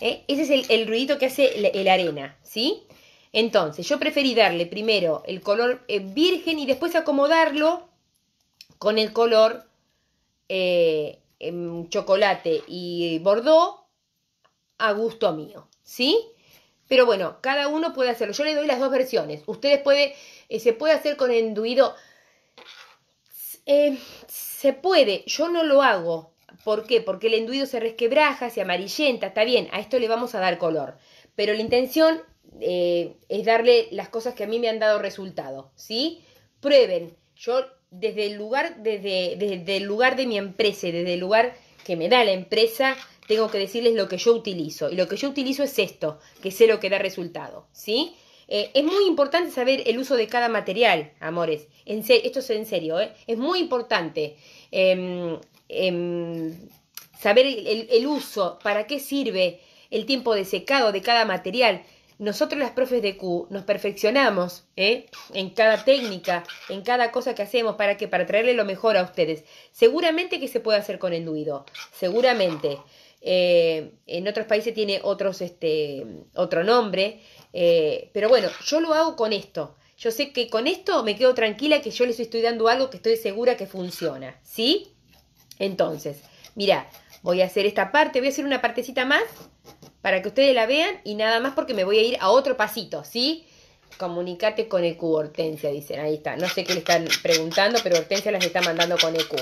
¿eh? Ese es el, ruidito que hace el, arena, ¿sí? Entonces, yo preferí darle primero el color eh, virgen y después acomodarlo con el color eh, em, chocolate y bordeaux a gusto mío, ¿sí? Pero bueno, cada uno puede hacerlo. Yo le doy las dos versiones. Ustedes pueden eh, se puede hacer con enduido. Eh, se puede, yo no lo hago. ¿Por qué? Porque el enduido se resquebraja, se amarillenta, está bien, a esto le vamos a dar color. Pero la intención eh, es darle las cosas que a mí me han dado resultado, ¿sí? Prueben. Yo desde el lugar, desde, desde el lugar de mi empresa, desde el lugar que me da la empresa, tengo que decirles lo que yo utilizo. Y lo que yo utilizo es esto, que sé lo que da resultado, ¿sí? Eh, es muy importante saber el uso de cada material, amores. En esto es en serio, ¿eh? Es muy importante em, em, saber el, uso, para qué sirve el tiempo de secado de cada material nosotros las profes de Q nos perfeccionamos ¿eh? en cada técnica, en cada cosa que hacemos para que para traerle lo mejor a ustedes. Seguramente que se puede hacer con el duido seguramente. en otros países tiene otros, este, otro nombre, eh, pero bueno, yo lo hago con esto. Yo sé que con esto me quedo tranquila que yo les estoy dando algo que estoy segura que funciona. ¿Sí? Entonces, mira, voy a hacer esta parte, voy a hacer una partecita más para que ustedes la vean y nada más porque me voy a ir a otro pasito, ¿sí? Comunicate con EQ, Hortensia, dicen. Ahí está. No sé qué le están preguntando, pero Hortensia las está mandando con EQ.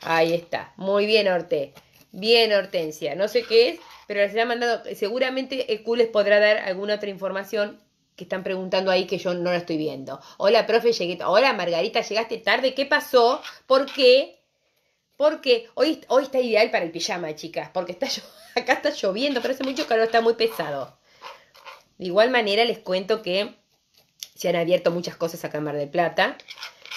Ahí está. Muy bien, Horte. Bien, Hortensia. No sé qué es, pero les han mandado, seguramente el les podrá dar alguna otra información que están preguntando ahí que yo no la estoy viendo. Hola, profe, llegué. Hola, Margarita, llegaste tarde. ¿Qué pasó? ¿Por qué? Porque hoy, hoy está ideal para el pijama, chicas, porque está acá está lloviendo, pero hace mucho calor, está muy pesado. De igual manera les cuento que se han abierto muchas cosas acá en Mar del Plata.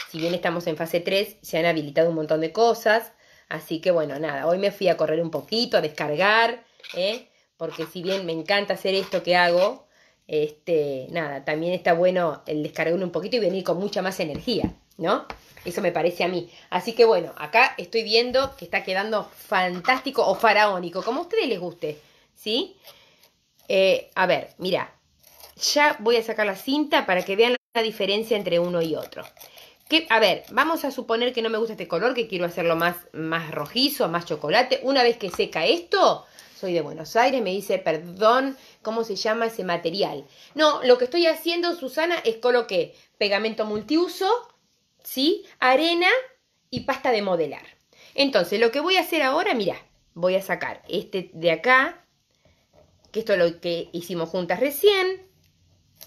Si bien estamos en fase 3, se han habilitado un montón de cosas. Así que bueno, nada, hoy me fui a correr un poquito, a descargar. ¿eh? porque si bien me encanta hacer esto que hago, este, nada, también está bueno el descargar un poquito y venir con mucha más energía, ¿no? Eso me parece a mí. Así que bueno, acá estoy viendo que está quedando fantástico o faraónico, como a ustedes les guste, ¿sí? Eh, a ver, mira, ya voy a sacar la cinta para que vean la diferencia entre uno y otro. Que, a ver, vamos a suponer que no me gusta este color, que quiero hacerlo más, más rojizo, más chocolate. Una vez que seca esto, soy de Buenos Aires, me dice, perdón, ¿cómo se llama ese material? No, lo que estoy haciendo, Susana, es coloqué pegamento multiuso, ¿sí? Arena y pasta de modelar. Entonces, lo que voy a hacer ahora, mira, voy a sacar este de acá, que esto es lo que hicimos juntas recién,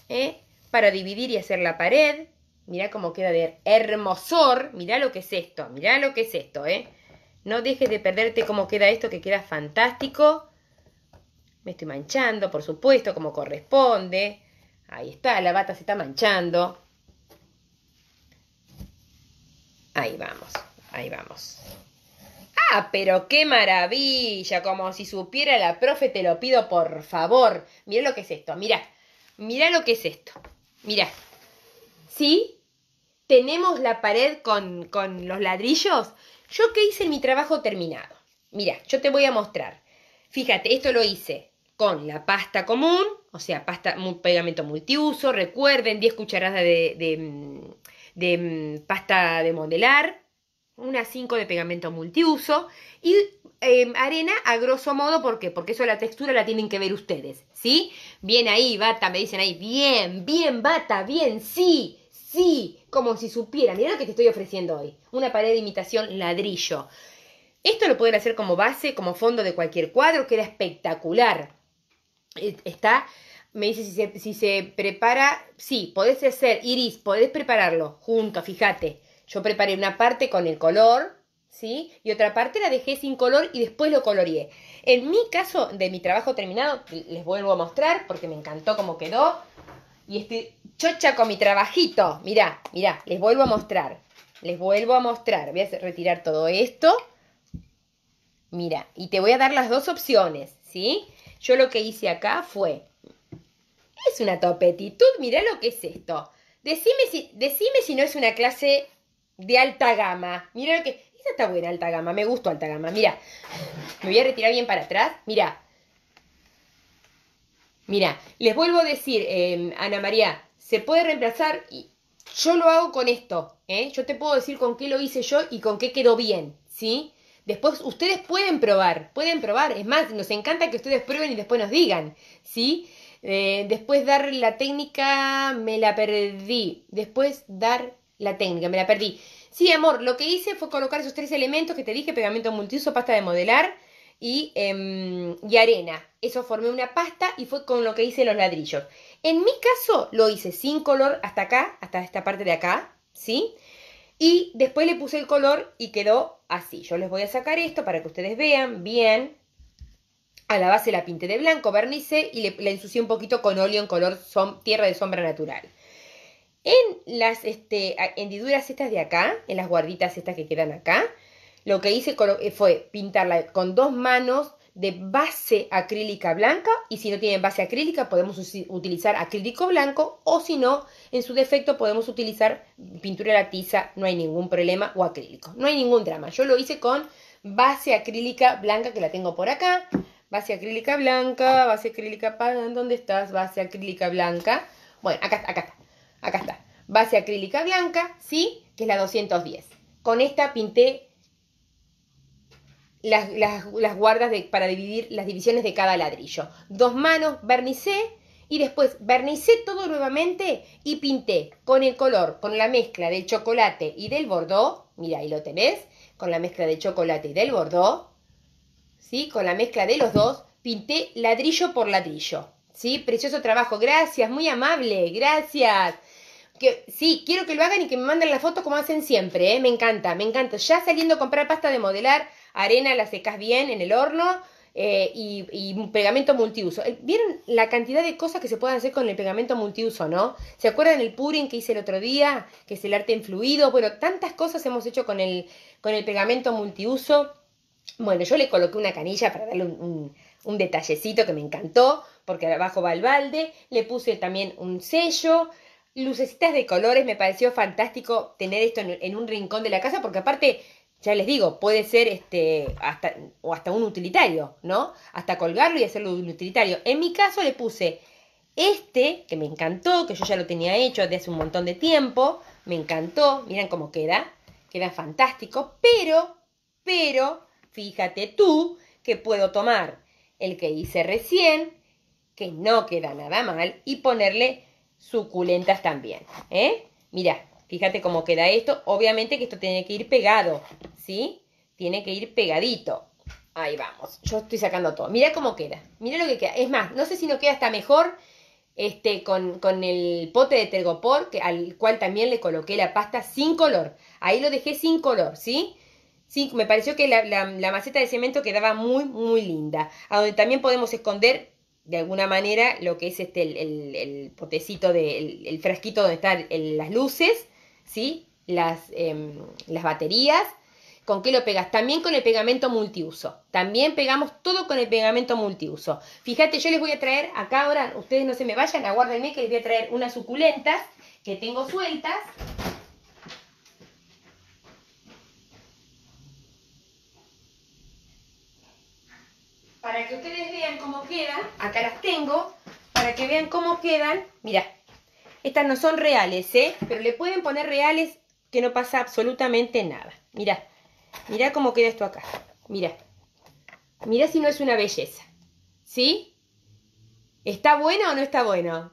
¿eh? para dividir y hacer la pared. Mirá cómo queda de hermosor. Mirá lo que es esto, mirá lo que es esto, ¿eh? No dejes de perderte cómo queda esto, que queda fantástico. Me estoy manchando, por supuesto, como corresponde. Ahí está, la bata se está manchando. Ahí vamos, ahí vamos. Ah, pero qué maravilla, como si supiera la profe, te lo pido por favor. Mira lo que es esto, mira, mira lo que es esto. mira. ¿sí? Tenemos la pared con, con los ladrillos. ¿Yo que hice mi trabajo terminado? Mira, yo te voy a mostrar. Fíjate, esto lo hice con la pasta común, o sea, pasta, pegamento multiuso, recuerden, 10 cucharadas de, mm, mm, pasta de modelar, unas 5 de pegamento multiuso y em, arena a grosso modo, ¿por qué? Porque eso la textura la tienen que ver ustedes, ¿sí? Bien ahí, bata, me dicen ahí, bien, bien, bata, bien, sí, sí, como si supieran, mirá lo que te estoy ofreciendo hoy, una pared de imitación ladrillo. Esto lo pueden hacer como base, como fondo de cualquier cuadro, queda espectacular. Eh, está, me dice si se, prepara, sí, podés hacer, Iris, podés prepararlo junto, fíjate. Yo preparé una parte con el color, ¿sí? Y otra parte la dejé sin color y después lo coloreé. En mi caso de mi trabajo terminado, les vuelvo a mostrar porque me encantó cómo quedó. Y estoy chocha con mi trabajito. Mirá, mirá, les vuelvo a mostrar. Les vuelvo a mostrar. Voy a retirar todo esto. Mira, y te voy a dar las dos opciones, ¿sí? Yo lo que hice acá fue, es una topetitud, mirá lo que es esto. Decime si, decime si no es una clase de alta gama. Mirá lo que... Esta está buena, alta gama, me gusta alta gama. Mira, me voy a retirar bien para atrás. Mira, mira, les vuelvo a decir, em, Ana María, se puede reemplazar y yo lo hago con esto. ¿eh? Yo te puedo decir con qué lo hice yo y con qué quedó bien, ¿sí? Después ustedes pueden probar, pueden probar. Es más, nos encanta que ustedes prueben y después nos digan, ¿sí? Eh, después dar la técnica, me la perdí. Después dar la técnica, me la perdí. Sí, amor, lo que hice fue colocar esos tres elementos que te dije, pegamento multiuso, pasta de modelar y, em, y arena. Eso formé una pasta y fue con lo que hice los ladrillos. En mi caso lo hice sin color hasta acá, hasta esta parte de acá, ¿sí? Y después le puse el color y quedó así. Yo les voy a sacar esto para que ustedes vean bien. A la base la pinté de blanco, vernice y le, la ensucié un poquito con óleo en color tierra de sombra natural. En las este, hendiduras estas de acá, en las guarditas estas que quedan acá, lo que hice eh, fue pintarla con dos manos de base acrílica blanca y si no tienen base acrílica podemos utilizar acrílico blanco o si no, en su defecto podemos utilizar pintura de la tiza, no hay ningún problema, o acrílico, no hay ningún drama. Yo lo hice con base acrílica blanca que la tengo por acá, base acrílica blanca, base acrílica, ¿dónde estás? Base acrílica blanca, bueno, acá, acá está, acá está, base acrílica blanca, ¿sí? Que es la 210. Con esta pinté las, guardas para dividir las divisiones de cada ladrillo. Dos manos, vernicé y después vernicé todo nuevamente y pinté con el color, con la mezcla del chocolate y del bordó mira, ahí lo tenés, con la mezcla de chocolate y del bordó ¿sí? Con la mezcla de los dos, pinté ladrillo por ladrillo, ¿sí? Precioso trabajo, gracias, muy amable, gracias. Que, sí, quiero que lo hagan y que me manden la foto como hacen siempre, ¿eh? me encanta, me encanta. Ya saliendo a comprar pasta de modelar, arena la secas bien en el horno eh, y, un pegamento multiuso. Eh, ¿Vieron la cantidad de cosas que se pueden hacer con el pegamento multiuso, no? ¿Se acuerdan el purin que hice el otro día? Que es el arte en fluido. Bueno, tantas cosas hemos hecho con el, con el pegamento multiuso. Bueno, yo le coloqué una canilla para darle un, un, detallecito que me encantó, porque abajo va el balde. Le puse también un sello lucecitas de colores, me pareció fantástico tener esto en, un rincón de la casa, porque aparte ya les digo, puede ser este hasta o hasta un utilitario, ¿no? Hasta colgarlo y hacerlo un utilitario. En mi caso le puse este que me encantó, que yo ya lo tenía hecho desde hace un montón de tiempo, me encantó, miren cómo queda, queda fantástico, pero pero fíjate tú que puedo tomar el que hice recién, que no queda nada mal y ponerle suculentas también, ¿eh? mira Fíjate cómo queda esto. Obviamente que esto tiene que ir pegado, ¿sí? Tiene que ir pegadito. Ahí vamos. Yo estoy sacando todo. Mira cómo queda. Mira lo que queda. Es más, no sé si no queda hasta mejor este, con, el pote de tergopor, al cual también le coloqué la pasta sin color. Ahí lo dejé sin color, ¿sí? sí me pareció que la, maceta de cemento quedaba muy, muy linda. A donde también podemos esconder, de alguna manera, lo que es este, el, el, potecito, del el, frasquito donde están las luces. ¿sí? Em, las, baterías. ¿Con qué lo pegas? También con el pegamento multiuso. También pegamos todo con el pegamento multiuso. Fíjate, yo les voy a traer acá ahora, ustedes no se me vayan, aguárdenme que les voy a traer unas suculentas que tengo sueltas. Para que ustedes vean cómo quedan, acá las tengo, para que vean cómo quedan. mira estas no son reales, ¿eh? Pero le pueden poner reales que no pasa absolutamente nada. Mirá, mirá cómo queda esto acá. Mirá. Mirá si no es una belleza. ¿Sí? ¿Está bueno o no está bueno?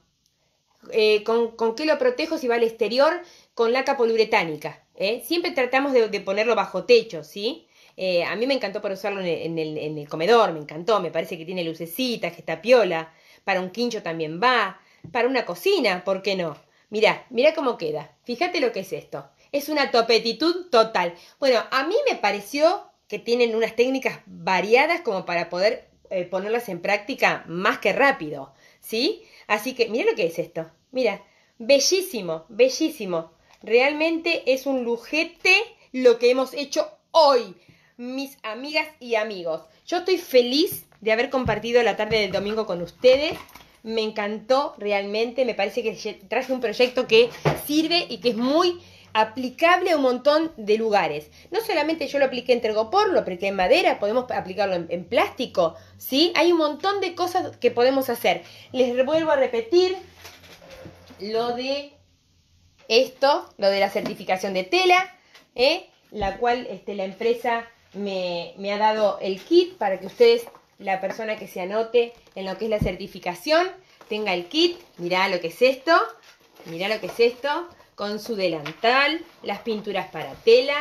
Eh, ¿con, qué lo protejo si va al exterior? Con laca poliuretánica. ¿eh? Siempre tratamos de, ponerlo bajo techo, ¿sí? Eh, a mí me encantó para usarlo en el, en el comedor, me encantó, me parece que tiene lucecitas, que está piola, para un quincho también va para una cocina, ¿por qué no? Mirá, mirá cómo queda. Fíjate lo que es esto. Es una topetitud total. Bueno, a mí me pareció que tienen unas técnicas variadas como para poder eh, ponerlas en práctica más que rápido, ¿sí? Así que mira lo que es esto. Mira, bellísimo, bellísimo. Realmente es un lujete lo que hemos hecho hoy, mis amigas y amigos. Yo estoy feliz de haber compartido la tarde del domingo con ustedes me encantó realmente, me parece que traje un proyecto que sirve y que es muy aplicable a un montón de lugares. No solamente yo lo apliqué en tergopor, lo apliqué en madera, podemos aplicarlo en, plástico, ¿sí? Hay un montón de cosas que podemos hacer. Les vuelvo a repetir lo de esto, lo de la certificación de tela, ¿eh? la cual este, la empresa me ha dado el kit para que ustedes la persona que se anote en lo que es la certificación tenga el kit, mirá lo que es esto, mirá lo que es esto, con su delantal, las pinturas para tela,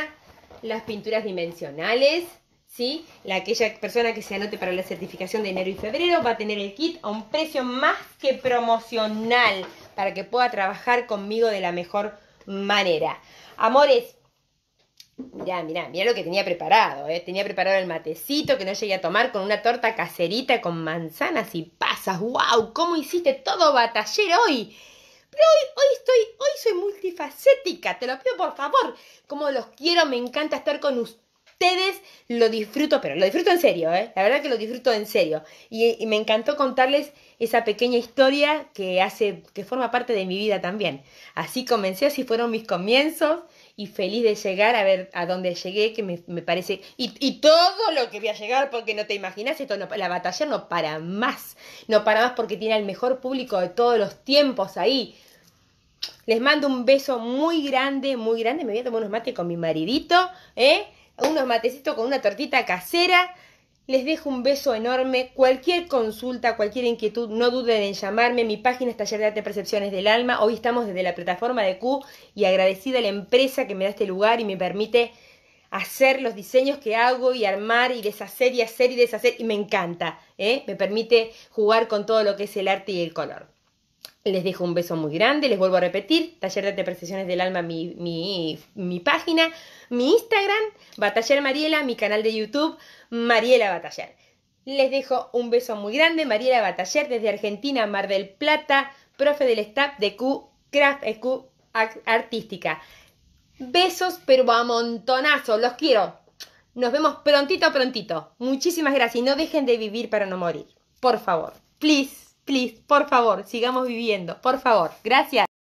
las pinturas dimensionales, ¿sí? La, aquella persona que se anote para la certificación de enero y febrero va a tener el kit a un precio más que promocional para que pueda trabajar conmigo de la mejor manera. Amores, Mirá, mirá, mirá lo que tenía preparado, eh. Tenía preparado el matecito que no llegué a tomar con una torta caserita con manzanas y pasas. ¡Wow! ¿Cómo hiciste todo batallero hoy? Pero hoy, hoy estoy, hoy soy multifacética, te lo pido por favor. Como los quiero, me encanta estar con ustedes, lo disfruto, pero lo disfruto en serio, ¿eh? La verdad que lo disfruto en serio. Y, y me encantó contarles esa pequeña historia que hace, que forma parte de mi vida también. Así comencé, así fueron mis comienzos y feliz de llegar a ver a dónde llegué, que me, parece, y, y, todo lo que voy a llegar, porque no te imaginas, esto la batalla no para más, no para más porque tiene al mejor público de todos los tiempos ahí. Les mando un beso muy grande, muy grande, me voy a tomar unos mates con mi maridito, ¿eh? unos matecitos con una tortita casera les dejo un beso enorme. Cualquier consulta, cualquier inquietud, no duden en llamarme. Mi página es Taller de Arte Percepciones del Alma. Hoy estamos desde la plataforma de Q y agradecida a la empresa que me da este lugar y me permite hacer los diseños que hago y armar y deshacer y hacer y deshacer. Y me encanta. ¿eh? Me permite jugar con todo lo que es el arte y el color. Les dejo un beso muy grande. Les vuelvo a repetir: Taller de Arte Percepciones del Alma, mi, mi, mi página mi Instagram, Batallar Mariela, mi canal de YouTube, Mariela Batallar. Les dejo un beso muy grande, Mariela Batallar, desde Argentina, Mar del Plata, profe del staff de Q Craft Q Artística. Besos, pero a montonazo, los quiero. Nos vemos prontito, prontito. Muchísimas gracias y no dejen de vivir para no morir. Por favor, please, please, por favor, sigamos viviendo, por favor. Gracias.